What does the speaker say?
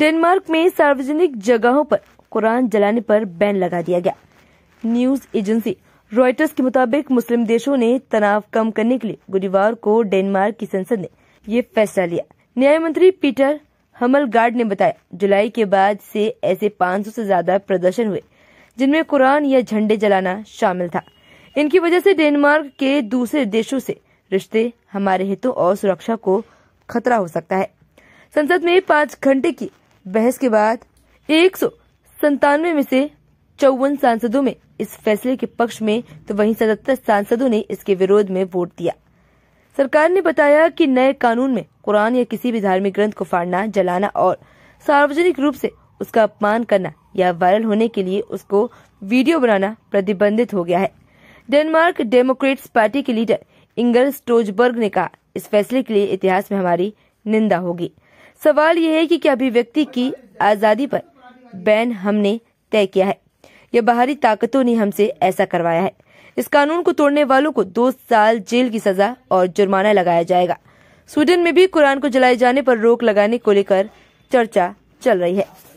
Denmark में सार्वजनिक जगहों पर कुरान जलाने पर बैन लगा दिया गया न्यूज एजेंसी रॉयटर्स के मुताबिक मुस्लिम देशों ने तनाव कम करने के लिए गुरुवार को डेनमार्क की संसद ने ये फैसला लिया न्याय मंत्री पीटर हमल गार्ड ने बताया जुलाई के बाद से ऐसे 500 से ज्यादा प्रदर्शन हुए जिनमें कुरान या झंडे जलाना शामिल था इनकी वजह से डेनमार्क के दूसरे देशों से रिश्ते हमारे हितों और सुरक्षा को खतरा हो सकता है संसद में पाँच घंटे की बहस के बाद एक सौ संतानवे में से चौवन सांसदों में इस फैसले के पक्ष में तो वहीं सतहत्तर सांसदों ने इसके विरोध में वोट दिया सरकार ने बताया कि नए कानून में कुरान या किसी भी धार्मिक ग्रंथ को फाड़ना जलाना और सार्वजनिक रूप से उसका अपमान करना या वायरल होने के लिए उसको वीडियो बनाना प्रतिबंधित हो गया है डेनमार्क डेमोक्रेट्स पार्टी के लीडर इंगल स्टोजबर्ग ने कहा इस फैसले के लिए इतिहास में हमारी निंदा होगी सवाल यह है कि क्या अभिव्यक्ति की आज़ादी पर बैन हमने तय किया है या बाहरी ताकतों ने हमसे ऐसा करवाया है इस कानून को तोड़ने वालों को दो साल जेल की सजा और जुर्माना लगाया जाएगा स्वीडन में भी कुरान को जलाए जाने पर रोक लगाने को लेकर चर्चा चल रही है